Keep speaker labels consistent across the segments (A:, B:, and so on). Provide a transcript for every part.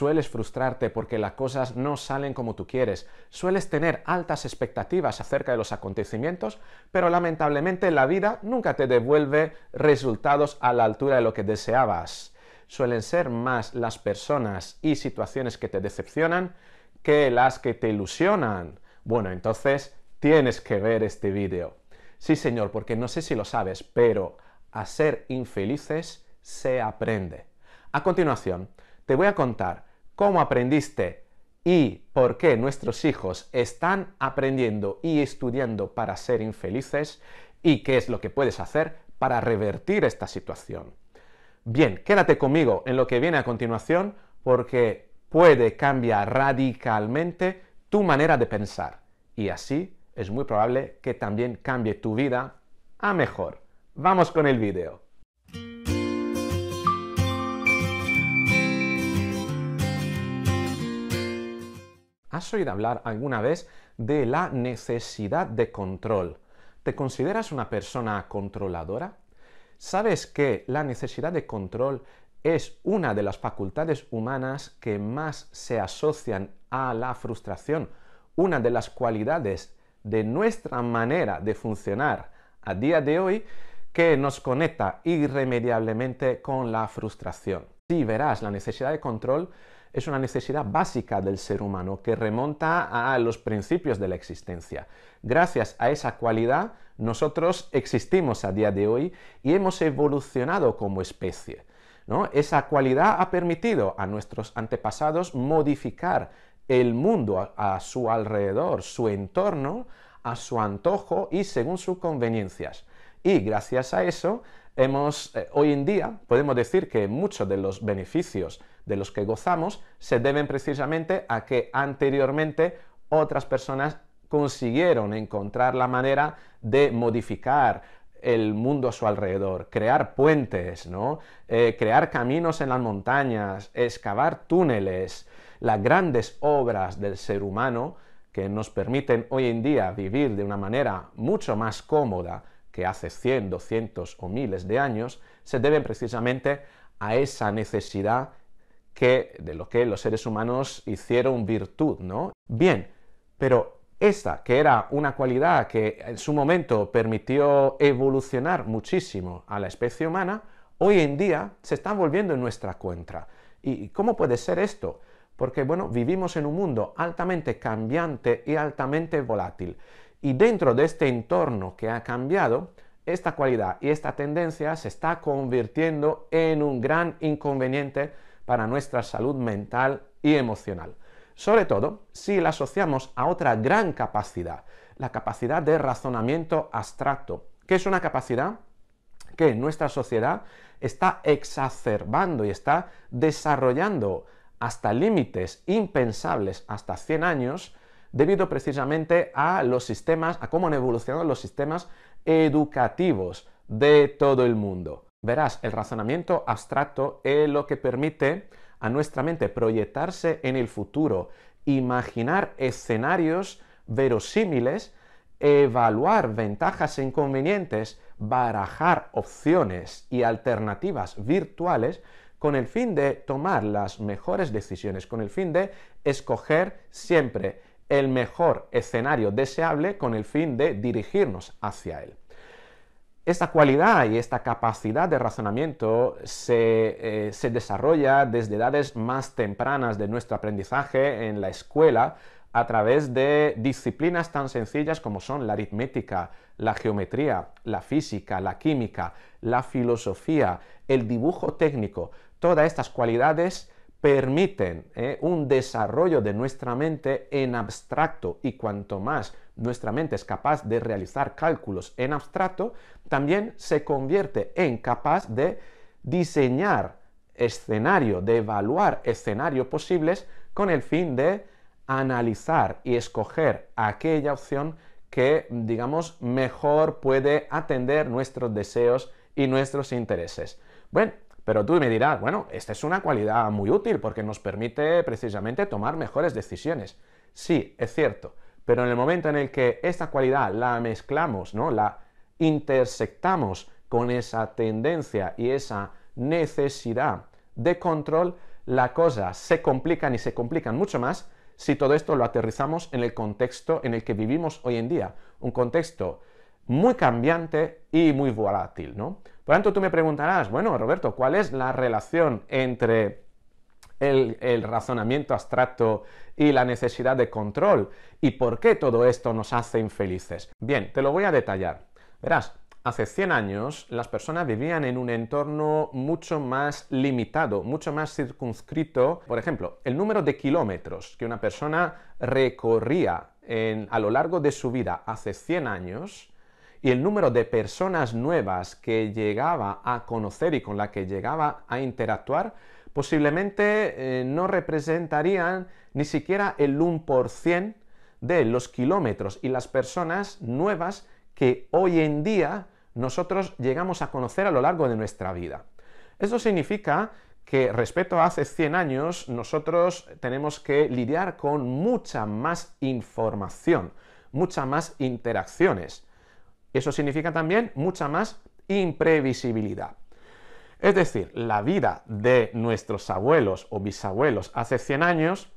A: Sueles frustrarte porque las cosas no salen como tú quieres. Sueles tener altas expectativas acerca de los acontecimientos, pero lamentablemente la vida nunca te devuelve resultados a la altura de lo que deseabas. Suelen ser más las personas y situaciones que te decepcionan que las que te ilusionan. Bueno, entonces tienes que ver este vídeo. Sí, señor, porque no sé si lo sabes, pero a ser infelices se aprende. A continuación, te voy a contar cómo aprendiste y por qué nuestros hijos están aprendiendo y estudiando para ser infelices y qué es lo que puedes hacer para revertir esta situación. Bien, quédate conmigo en lo que viene a continuación porque puede cambiar radicalmente tu manera de pensar y así es muy probable que también cambie tu vida a mejor. Vamos con el vídeo. ¿Has oído hablar alguna vez de la necesidad de control? ¿Te consideras una persona controladora? ¿Sabes que la necesidad de control es una de las facultades humanas que más se asocian a la frustración? Una de las cualidades de nuestra manera de funcionar a día de hoy que nos conecta irremediablemente con la frustración. Si verás la necesidad de control, es una necesidad básica del ser humano que remonta a los principios de la existencia. Gracias a esa cualidad, nosotros existimos a día de hoy y hemos evolucionado como especie. Esa cualidad ha permitido a nuestros antepasados modificar el mundo a, su alrededor, su entorno, a su antojo y según sus conveniencias. Y gracias a eso, hemos, eh, hoy en día podemos decir que muchos de los beneficios de los que gozamos se deben precisamente a que anteriormente otras personas consiguieron encontrar la manera de modificar el mundo a su alrededor, crear puentes, ¿no? Eh, crear caminos en las montañas, excavar túneles, las grandes obras del ser humano que nos permiten hoy en día vivir de una manera mucho más cómoda que hace 100, 200 o miles de años, se deben precisamente a esa necesidad de lo que los seres humanos hicieron virtud, ¿no? Bien, pero esta, que era una cualidad que en su momento permitió evolucionar muchísimo a la especie humana, hoy en día se está volviendo en nuestra contra. ¿Y cómo puede ser esto? Porque, bueno, vivimos en un mundo altamente cambiante y altamente volátil. Y dentro de este entorno que ha cambiado, esta cualidad y esta tendencia se está convirtiendo en un gran inconveniente para nuestra salud mental y emocional. Sobre todo si la asociamos a otra gran capacidad, la capacidad de razonamiento abstracto, que es una capacidad que nuestra sociedad está exacerbando y está desarrollando hasta límites impensables hasta 100 años, debido precisamente a los sistemas, a cómo han evolucionado los sistemas educativos de todo el mundo. Verás, el razonamiento abstracto es lo que permite a nuestra mente proyectarse en el futuro, imaginar escenarios verosímiles, evaluar ventajas e inconvenientes, barajar opciones y alternativas virtuales con el fin de tomar las mejores decisiones, con el fin de escoger siempre el mejor escenario deseable con el fin de dirigirnos hacia él. Esta cualidad y esta capacidad de razonamiento eh, se, desarrolla desde edades más tempranas de nuestro aprendizaje en la escuela a través de disciplinas tan sencillas como son la aritmética, la geometría, la física, la química, la filosofía, el dibujo técnico. Todas estas cualidades permiten ¿eh? un desarrollo de nuestra mente en abstracto y cuanto más nuestra mente es capaz de realizar cálculos en abstracto, también se convierte en capaz de diseñar escenario, de evaluar escenarios posibles con el fin de analizar y escoger aquella opción que, digamos, mejor puede atender nuestros deseos y nuestros intereses. Bueno, pero tú me dirás, bueno, esta es una cualidad muy útil porque nos permite precisamente tomar mejores decisiones. Sí, es cierto, pero en el momento en el que esta cualidad la mezclamos, ¿no? La intersectamos con esa tendencia y esa necesidad de control, la cosa se complican y se complican mucho más si todo esto lo aterrizamos en el contexto en el que vivimos hoy en día, un contexto muy cambiante y muy volátil, ¿no? Por tanto, tú me preguntarás, bueno, Roberto, ¿cuál es la relación entre el, razonamiento abstracto y la necesidad de control y por qué todo esto nos hace infelices. Bien, te lo voy a detallar. Verás, hace 100 años las personas vivían en un entorno mucho más limitado, mucho más circunscrito. Por ejemplo, el número de kilómetros que una persona recorría a lo largo de su vida hace 100 años y el número de personas nuevas que llegaba a conocer y con la que llegaba a interactuar, posiblemente eh, no representarían ni siquiera el 1% de los kilómetros y las personas nuevas que hoy en día nosotros llegamos a conocer a lo largo de nuestra vida. Eso significa que respecto a hace 100 años nosotros tenemos que lidiar con mucha más información, mucha más interacciones. Eso significa también mucha más imprevisibilidad. Es decir, la vida de nuestros abuelos o bisabuelos hace 100 años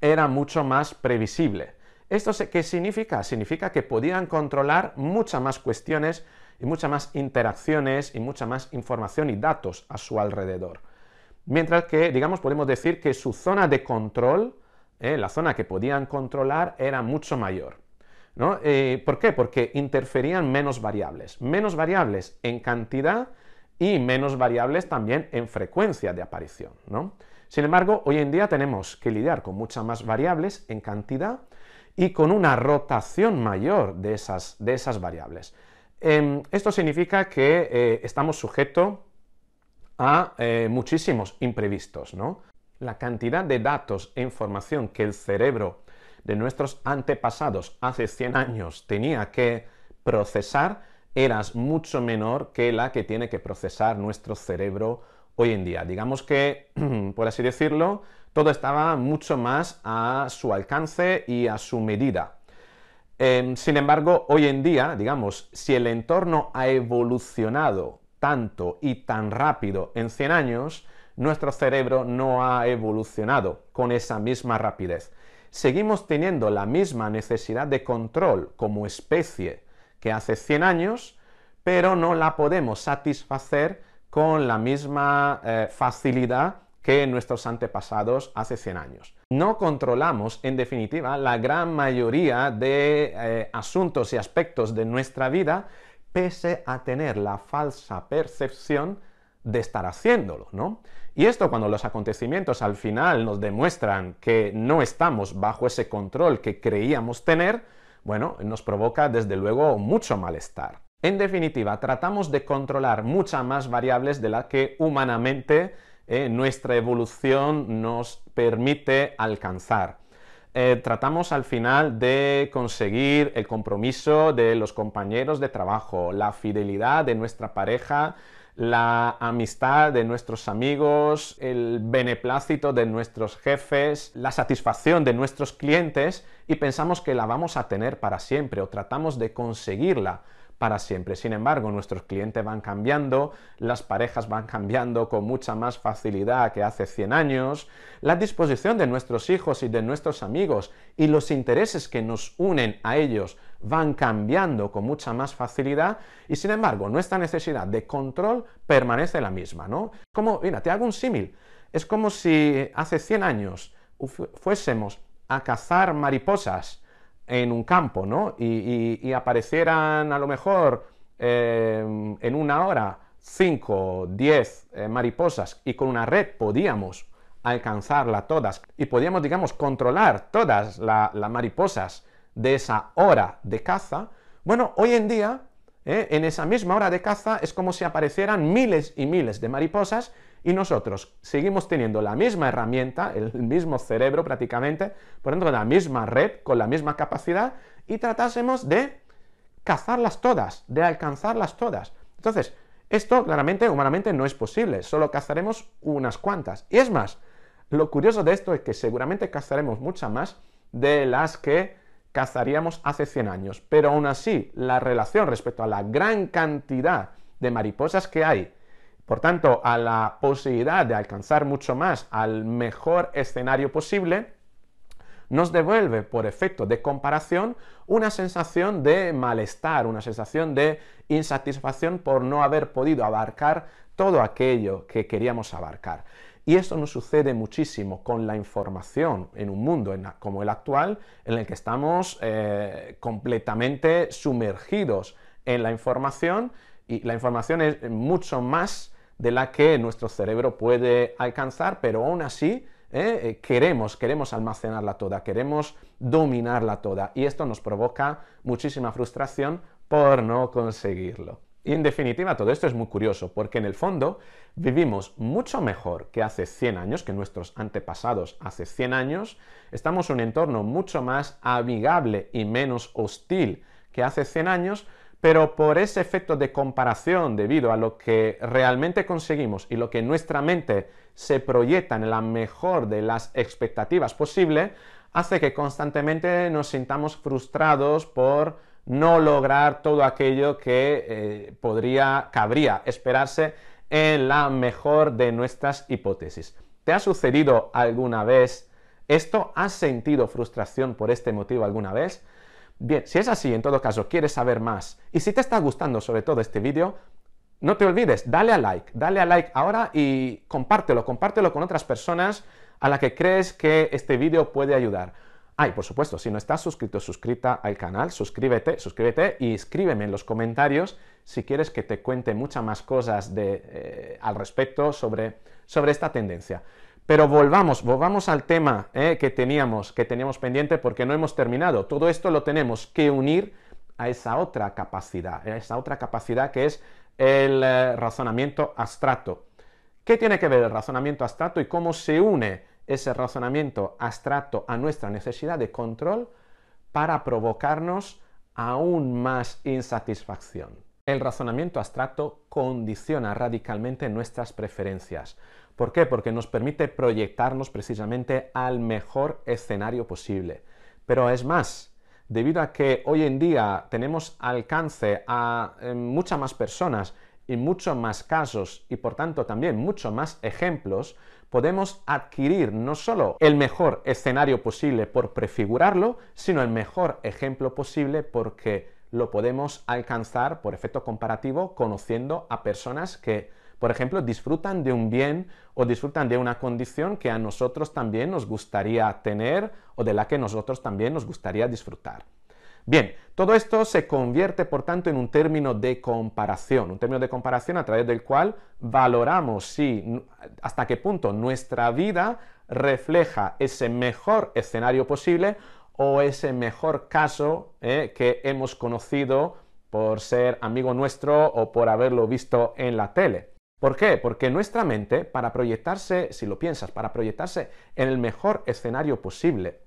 A: era mucho más previsible. ¿Esto qué significa? Significa que podían controlar muchas más cuestiones y muchas más interacciones y mucha más información y datos a su alrededor. Mientras que, digamos, podemos decir que su zona de control, eh, la zona que podían controlar, era mucho mayor. Eh, ¿Por qué? Porque interferían menos variables, menos variables en cantidad y menos variables también en frecuencia de aparición. Sin embargo, hoy en día tenemos que lidiar con muchas más variables en cantidad y con una rotación mayor de esas, variables. Em, esto significa que eh, estamos sujetos a eh, muchísimos imprevistos, La cantidad de datos e información que el cerebro de nuestros antepasados hace 100 años tenía que procesar, eras mucho menor que la que tiene que procesar nuestro cerebro hoy en día. Digamos que, por así decirlo, todo estaba mucho más a su alcance y a su medida. Em, sin embargo, hoy en día, digamos, si el entorno ha evolucionado tanto y tan rápido en 100 años, nuestro cerebro no ha evolucionado con esa misma rapidez seguimos teniendo la misma necesidad de control como especie que hace 100 años, pero no la podemos satisfacer con la misma eh, facilidad que nuestros antepasados hace 100 años. No controlamos, en definitiva, la gran mayoría de eh, asuntos y aspectos de nuestra vida, pese a tener la falsa percepción de estar haciéndolo, ¿no? Y esto cuando los acontecimientos al final nos demuestran que no estamos bajo ese control que creíamos tener, bueno, nos provoca desde luego mucho malestar. En definitiva, tratamos de controlar muchas más variables de las que humanamente eh, nuestra evolución nos permite alcanzar. Eh, tratamos al final de conseguir el compromiso de los compañeros de trabajo, la fidelidad de nuestra pareja, la amistad de nuestros amigos, el beneplácito de nuestros jefes, la satisfacción de nuestros clientes y pensamos que la vamos a tener para siempre o tratamos de conseguirla para siempre. Sin embargo, nuestros clientes van cambiando, las parejas van cambiando con mucha más facilidad que hace 100 años, la disposición de nuestros hijos y de nuestros amigos y los intereses que nos unen a ellos van cambiando con mucha más facilidad y sin embargo nuestra necesidad de control permanece la misma, ¿no? Como, mira, te hago un símil, es como si eh, hace 100 años fuésemos a cazar mariposas en un campo, ¿no? Y, aparecieran a lo mejor em, en una hora 5, 10 eh, mariposas y con una red podíamos alcanzarla todas y podíamos, digamos, controlar todas las mariposas de esa hora de caza, bueno, hoy en día, ¿eh? en esa misma hora de caza, es como si aparecieran miles y miles de mariposas y nosotros seguimos teniendo la misma herramienta, el mismo cerebro prácticamente, por dentro de la misma red, con la misma capacidad, y tratásemos de cazarlas todas, de alcanzarlas todas. Entonces, esto claramente humanamente no es posible, solo cazaremos unas cuantas. Y es más, lo curioso de esto es que seguramente cazaremos muchas más de las que cazaríamos hace 100 años, pero aún así la relación respecto a la gran cantidad de mariposas que hay, por tanto a la posibilidad de alcanzar mucho más al mejor escenario posible, nos devuelve por efecto de comparación una sensación de malestar, una sensación de insatisfacción por no haber podido abarcar todo aquello que queríamos abarcar. Y esto nos sucede muchísimo con la información en un mundo como el actual, en el que estamos eh, completamente sumergidos en la información y la información es mucho más de la que nuestro cerebro puede alcanzar, pero aún así eh, eh, queremos, queremos almacenarla toda, queremos dominarla toda y esto nos provoca muchísima frustración por no conseguirlo. Y en definitiva, todo esto es muy curioso, porque en el fondo vivimos mucho mejor que hace 100 años, que nuestros antepasados hace 100 años, estamos en un entorno mucho más amigable y menos hostil que hace 100 años, pero por ese efecto de comparación debido a lo que realmente conseguimos y lo que nuestra mente se proyecta en la mejor de las expectativas posible, hace que constantemente nos sintamos frustrados por no lograr todo aquello que eh, podría, cabría esperarse en la mejor de nuestras hipótesis. ¿Te ha sucedido alguna vez esto? ¿Has sentido frustración por este motivo alguna vez? Bien, si es así, en todo caso, quieres saber más y si te está gustando sobre todo este vídeo, no te olvides, dale a like, dale a like ahora y compártelo, compártelo con otras personas a las que crees que este vídeo puede ayudar. Ah, por supuesto, si no estás suscrito, suscrita al canal, suscríbete, suscríbete y escríbeme en los comentarios si quieres que te cuente muchas más cosas de, eh, al respecto sobre, sobre esta tendencia. Pero volvamos, volvamos al tema eh, que teníamos, que teníamos pendiente porque no hemos terminado. Todo esto lo tenemos que unir a esa otra capacidad, a esa otra capacidad que es el eh, razonamiento abstracto. ¿Qué tiene que ver el razonamiento abstracto y cómo se une ese razonamiento abstracto a nuestra necesidad de control para provocarnos aún más insatisfacción. El razonamiento abstracto condiciona radicalmente nuestras preferencias. ¿Por qué? Porque nos permite proyectarnos precisamente al mejor escenario posible. Pero es más, debido a que hoy en día tenemos alcance a eh, muchas más personas y muchos más casos y por tanto también muchos más ejemplos, podemos adquirir no solo el mejor escenario posible por prefigurarlo, sino el mejor ejemplo posible porque lo podemos alcanzar por efecto comparativo conociendo a personas que, por ejemplo, disfrutan de un bien o disfrutan de una condición que a nosotros también nos gustaría tener o de la que nosotros también nos gustaría disfrutar. Bien, todo esto se convierte por tanto en un término de comparación, un término de comparación a través del cual valoramos si hasta qué punto nuestra vida refleja ese mejor escenario posible o ese mejor caso eh, que hemos conocido por ser amigo nuestro o por haberlo visto en la tele. ¿Por qué? Porque nuestra mente, para proyectarse, si lo piensas, para proyectarse en el mejor escenario posible,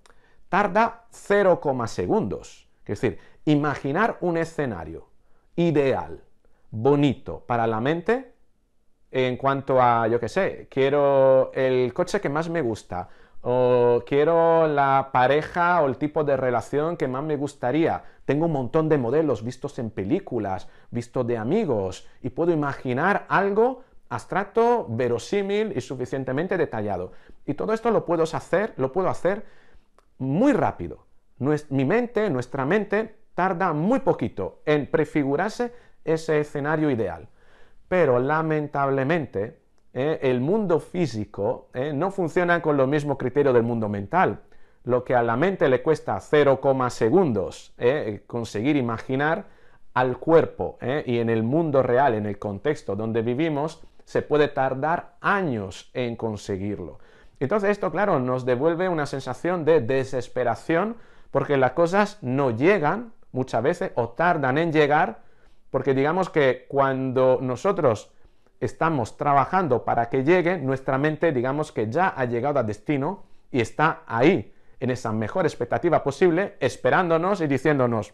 A: tarda 0, segundos. Es decir, imaginar un escenario ideal, bonito para la mente en cuanto a, yo qué sé, quiero el coche que más me gusta, o quiero la pareja o el tipo de relación que más me gustaría. Tengo un montón de modelos vistos en películas, vistos de amigos, y puedo imaginar algo abstracto, verosímil y suficientemente detallado. Y todo esto lo puedo hacer, lo puedo hacer muy rápido mi mente, nuestra mente, tarda muy poquito en prefigurarse ese escenario ideal. Pero lamentablemente, eh, el mundo físico eh, no funciona con los mismos criterios del mundo mental. Lo que a la mente le cuesta 0, segundos eh, conseguir imaginar al cuerpo y en el mundo real, en el contexto donde vivimos, se puede tardar años en conseguirlo. Entonces esto, claro, nos devuelve una sensación de desesperación porque las cosas no llegan muchas veces o tardan en llegar, porque digamos que cuando nosotros estamos trabajando para que llegue, nuestra mente digamos que ya ha llegado a destino y está ahí, en esa mejor expectativa posible, esperándonos y diciéndonos,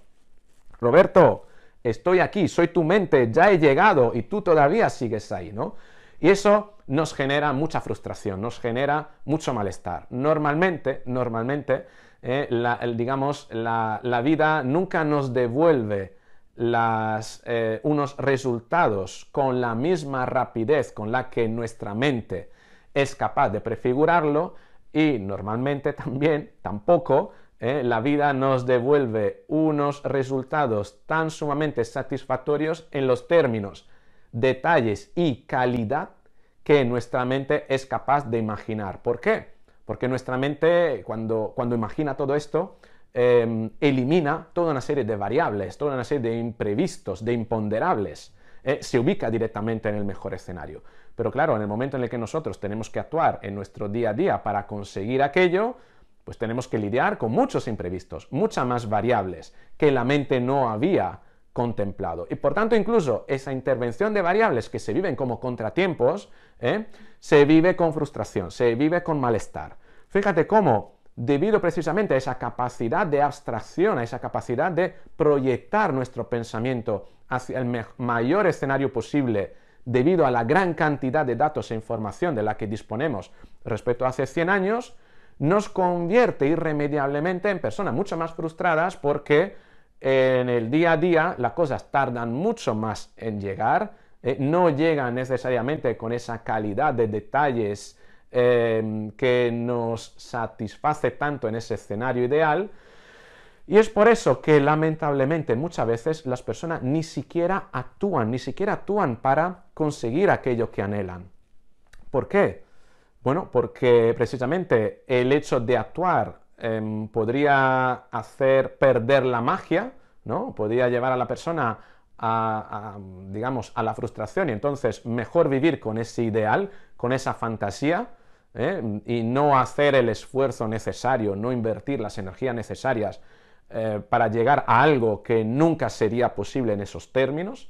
A: Roberto, estoy aquí, soy tu mente, ya he llegado y tú todavía sigues ahí, ¿no? Y eso nos genera mucha frustración, nos genera mucho malestar. Normalmente, normalmente, eh, la, digamos, la, vida nunca nos devuelve eh, unos resultados con la misma rapidez con la que nuestra mente es capaz de prefigurarlo y normalmente también tampoco eh, la vida nos devuelve unos resultados tan sumamente satisfactorios en los términos, detalles y calidad que nuestra mente es capaz de imaginar. ¿Por qué? Porque nuestra mente, cuando, cuando imagina todo esto, em, elimina toda una serie de variables, toda una serie de imprevistos, de imponderables. ¿eh? se ubica directamente en el mejor escenario. Pero claro, en el momento en el que nosotros tenemos que actuar en nuestro día a día para conseguir aquello, pues tenemos que lidiar con muchos imprevistos, muchas más variables que la mente no había contemplado. Y por tanto, incluso esa intervención de variables que se viven como contratiempos, ¿eh? se vive con frustración, se vive con malestar. Fíjate cómo, debido precisamente a esa capacidad de abstracción, a esa capacidad de proyectar nuestro pensamiento hacia el mayor escenario posible, debido a la gran cantidad de datos e información de la que disponemos respecto a hace 100 años, nos convierte irremediablemente en personas mucho más frustradas porque en el día a día las cosas tardan mucho más en llegar, eh, no llegan necesariamente con esa calidad de detalles em, que nos satisface tanto en ese escenario ideal. Y es por eso que lamentablemente muchas veces las personas ni siquiera actúan, ni siquiera actúan para conseguir aquello que anhelan. ¿Por qué? Bueno, porque precisamente el hecho de actuar Em, podría hacer perder la magia, ¿no? Podría llevar a la persona a, digamos, a la frustración y entonces mejor vivir con ese ideal, con esa fantasía, ¿eh? y no hacer el esfuerzo necesario, no invertir las energías necesarias eh, para llegar a algo que nunca sería posible en esos términos,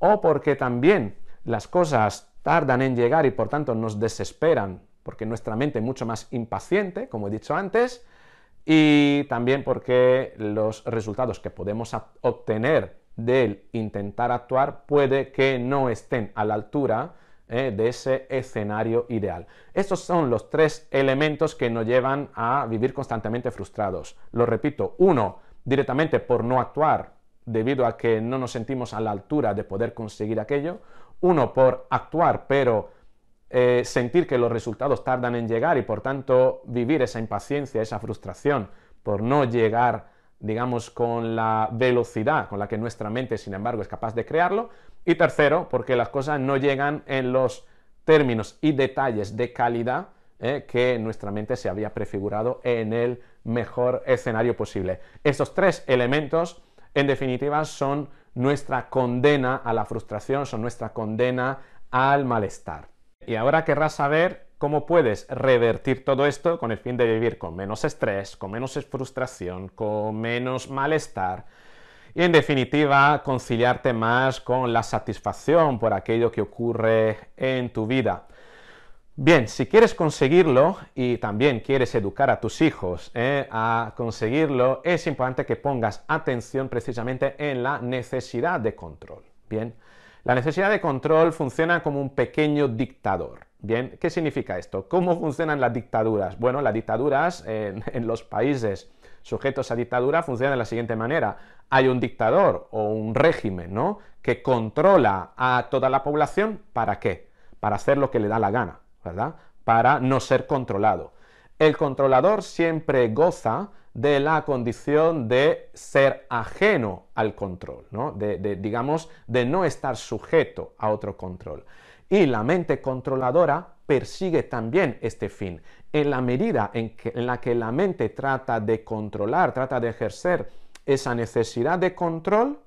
A: o porque también las cosas tardan en llegar y por tanto nos desesperan, porque nuestra mente es mucho más impaciente, como he dicho antes, y también porque los resultados que podemos obtener del intentar actuar puede que no estén a la altura eh, de ese escenario ideal. Estos son los tres elementos que nos llevan a vivir constantemente frustrados. Lo repito, uno, directamente por no actuar debido a que no nos sentimos a la altura de poder conseguir aquello. Uno, por actuar pero eh, sentir que los resultados tardan en llegar y por tanto vivir esa impaciencia, esa frustración por no llegar, digamos, con la velocidad con la que nuestra mente, sin embargo, es capaz de crearlo. Y tercero, porque las cosas no llegan en los términos y detalles de calidad eh, que nuestra mente se había prefigurado en el mejor escenario posible. Estos tres elementos, en definitiva, son nuestra condena a la frustración, son nuestra condena al malestar y ahora querrás saber cómo puedes revertir todo esto con el fin de vivir con menos estrés, con menos frustración, con menos malestar y en definitiva conciliarte más con la satisfacción por aquello que ocurre en tu vida. Bien, si quieres conseguirlo y también quieres educar a tus hijos eh, a conseguirlo, es importante que pongas atención precisamente en la necesidad de control. Bien, la necesidad de control funciona como un pequeño dictador. Bien, ¿qué significa esto? ¿Cómo funcionan las dictaduras? Bueno, las dictaduras en, los países sujetos a dictadura funcionan de la siguiente manera. Hay un dictador o un régimen, ¿no?, que controla a toda la población, ¿para qué? Para hacer lo que le da la gana, ¿verdad? Para no ser controlado. El controlador siempre goza de la condición de ser ajeno al control, ¿no? de, digamos, de no estar sujeto a otro control. Y la mente controladora persigue también este fin. En la medida en, en la que la mente trata de controlar, trata de ejercer esa necesidad de control,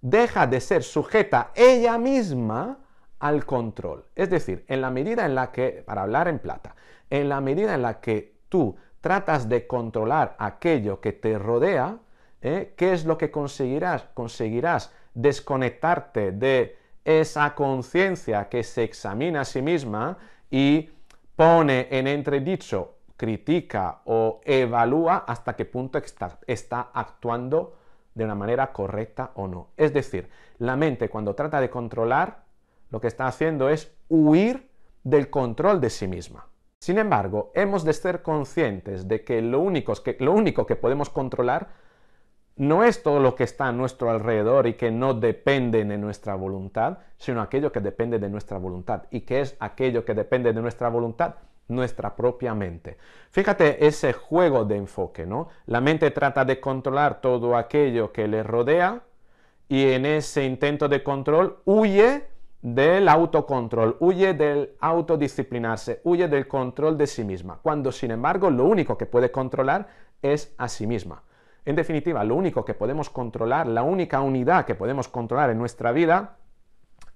A: deja de ser sujeta ella misma al control. Es decir, en la medida en la que, para hablar en plata, en la medida en la que tú tratas de controlar aquello que te rodea, ¿eh? ¿qué es lo que conseguirás? Conseguirás desconectarte de esa conciencia que se examina a sí misma y pone en entredicho, critica o evalúa hasta qué punto está actuando de una manera correcta o no. Es decir, la mente cuando trata de controlar, lo que está haciendo es huir del control de sí misma. Sin embargo, hemos de ser conscientes de que lo único que, lo único que podemos controlar no es todo lo que está a nuestro alrededor y que no depende de nuestra voluntad, sino aquello que depende de nuestra voluntad. ¿Y que es aquello que depende de nuestra voluntad? Nuestra propia mente. Fíjate ese juego de enfoque, ¿no? La mente trata de controlar todo aquello que le rodea y en ese intento de control huye del autocontrol, huye del autodisciplinarse, huye del control de sí misma, cuando sin embargo lo único que puede controlar es a sí misma. En definitiva, lo único que podemos controlar, la única unidad que podemos controlar en nuestra vida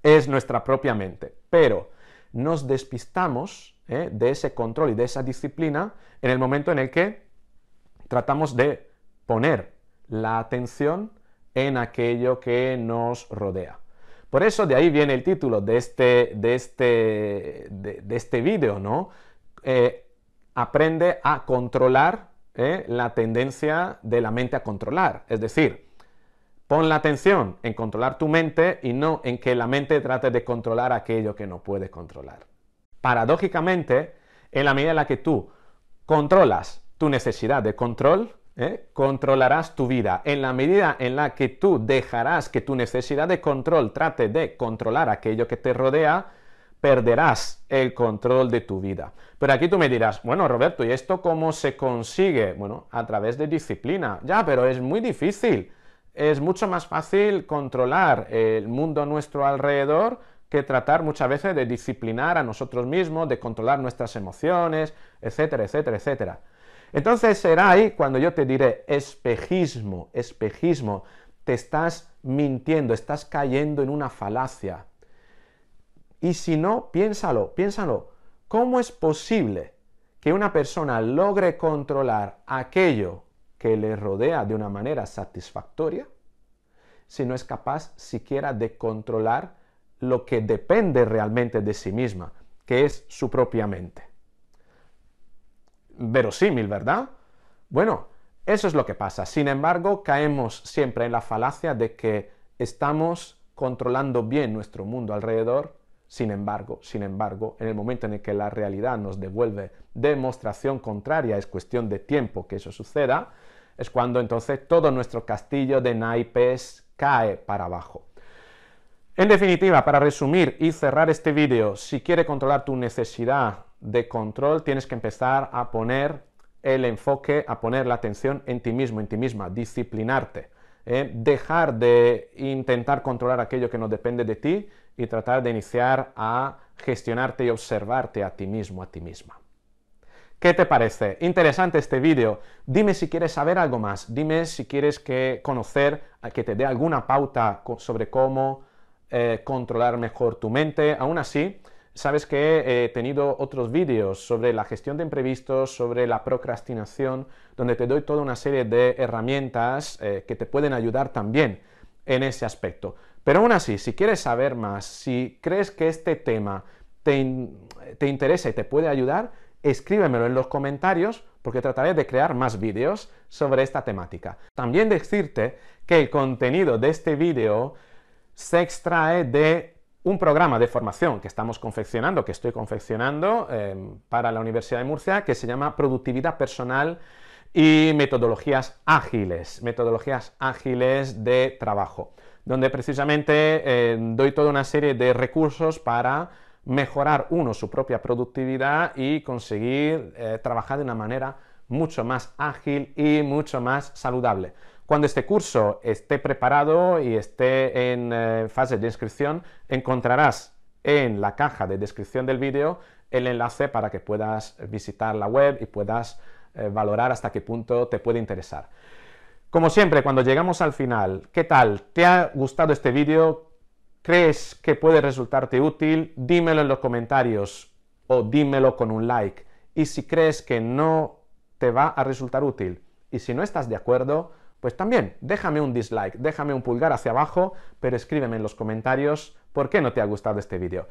A: es nuestra propia mente. Pero nos despistamos ¿eh? de ese control y de esa disciplina en el momento en el que tratamos de poner la atención en aquello que nos rodea. Por eso de ahí viene el título de este, de este, este video, ¿no? Eh, aprende a controlar eh, la tendencia de la mente a controlar. Es decir, pon la atención en controlar tu mente y no en que la mente trate de controlar aquello que no puede controlar. Paradójicamente, en la medida en la que tú controlas tu necesidad de control, ¿eh? controlarás tu vida. En la medida en la que tú dejarás que tu necesidad de control trate de controlar aquello que te rodea, perderás el control de tu vida. Pero aquí tú me dirás, bueno, Roberto, ¿y esto cómo se consigue? Bueno, a través de disciplina. Ya, pero es muy difícil. Es mucho más fácil controlar el mundo nuestro alrededor que tratar muchas veces de disciplinar a nosotros mismos, de controlar nuestras emociones, etcétera, etcétera, etcétera. Entonces será ahí cuando yo te diré, espejismo, espejismo, te estás mintiendo, estás cayendo en una falacia. Y si no, piénsalo, piénsalo, ¿cómo es posible que una persona logre controlar aquello que le rodea de una manera satisfactoria si no es capaz siquiera de controlar lo que depende realmente de sí misma, que es su propia mente? verosímil, ¿verdad? Bueno, eso es lo que pasa. Sin embargo, caemos siempre en la falacia de que estamos controlando bien nuestro mundo alrededor. Sin embargo, sin embargo, en el momento en el que la realidad nos devuelve demostración contraria, es cuestión de tiempo que eso suceda, es cuando entonces todo nuestro castillo de naipes cae para abajo. En definitiva, para resumir y cerrar este vídeo, si quieres controlar tu necesidad de control, tienes que empezar a poner el enfoque, a poner la atención en ti mismo, en ti misma, disciplinarte, ¿eh? dejar de intentar controlar aquello que no depende de ti y tratar de iniciar a gestionarte y observarte a ti mismo, a ti misma. ¿Qué te parece? Interesante este vídeo. Dime si quieres saber algo más. Dime si quieres que conocer, que te dé alguna pauta sobre cómo eh, controlar mejor tu mente. Aún así, sabes que he tenido otros vídeos sobre la gestión de imprevistos, sobre la procrastinación, donde te doy toda una serie de herramientas eh, que te pueden ayudar también en ese aspecto. Pero aún así, si quieres saber más, si crees que este tema te, te interesa y te puede ayudar, escríbemelo en los comentarios porque trataré de crear más vídeos sobre esta temática. También decirte que el contenido de este vídeo se extrae de un programa de formación que estamos confeccionando, que estoy confeccionando em, para la Universidad de Murcia, que se llama Productividad Personal y Metodologías Ágiles, metodologías ágiles de trabajo, donde precisamente em, doy toda una serie de recursos para mejorar uno su propia productividad y conseguir eh, trabajar de una manera mucho más ágil y mucho más saludable. Cuando este curso esté preparado y esté en eh, fase de inscripción, encontrarás en la caja de descripción del vídeo el enlace para que puedas visitar la web y puedas eh, valorar hasta qué punto te puede interesar. Como siempre, cuando llegamos al final, ¿qué tal? ¿Te ha gustado este vídeo? ¿Crees que puede resultarte útil? Dímelo en los comentarios o dímelo con un like. Y si crees que no te va a resultar útil y si no estás de acuerdo, pues también, déjame un dislike, déjame un pulgar hacia abajo, pero escríbeme en los comentarios por qué no te ha gustado este vídeo.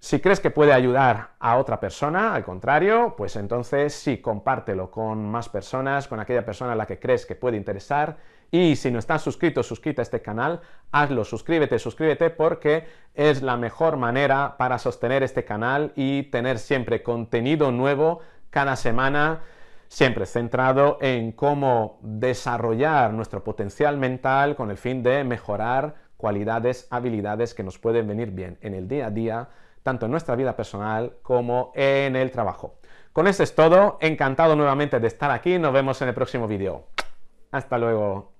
A: Si crees que puede ayudar a otra persona, al contrario, pues entonces sí, compártelo con más personas, con aquella persona a la que crees que puede interesar. Y si no estás suscrito, suscríbete a este canal, hazlo, suscríbete, suscríbete porque es la mejor manera para sostener este canal y tener siempre contenido nuevo cada semana siempre centrado en cómo desarrollar nuestro potencial mental con el fin de mejorar cualidades, habilidades que nos pueden venir bien en el día a día, tanto en nuestra vida personal como en el trabajo. Con esto es todo, encantado nuevamente de estar aquí, nos vemos en el próximo vídeo. Hasta luego.